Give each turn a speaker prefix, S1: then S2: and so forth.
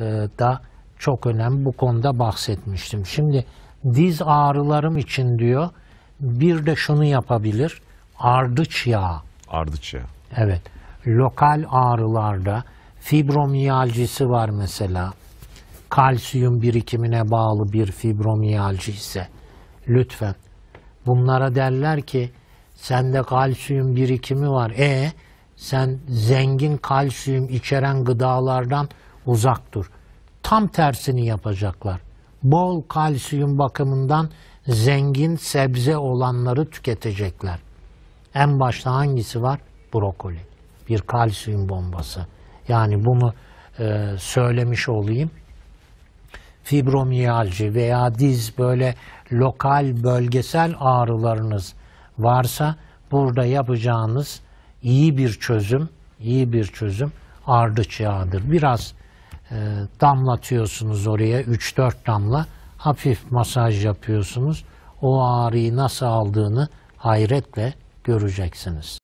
S1: E, da çok önemli. Bu konuda bahsetmiştim. Şimdi diz ağrılarım için diyor bir de şunu yapabilir. Ardıç yağı. Ardıç yağı. Evet. Lokal ağrılarda fibromiyalcisi var mesela. Kalsiyum birikimine bağlı bir fibromiyalci ise lütfen bunlara derler ki sende kalsiyum birikimi var. E sen zengin kalsiyum içeren gıdalardan uzak dur. Tam tersini yapacaklar. Bol kalsiyum bakımından zengin sebze olanları tüketecekler. En başta hangisi var? Brokoli. Bir kalsiyum bombası. Yani bunu e, söylemiş olayım. Fibromiyalji veya diz böyle lokal bölgesel ağrılarınız varsa burada yapacağınız iyi bir çözüm, iyi bir çözüm ardıç yağıdır. Biraz ee, damlatıyorsunuz oraya 3-4 damla hafif masaj yapıyorsunuz. O ağrıyı nasıl aldığını hayretle göreceksiniz.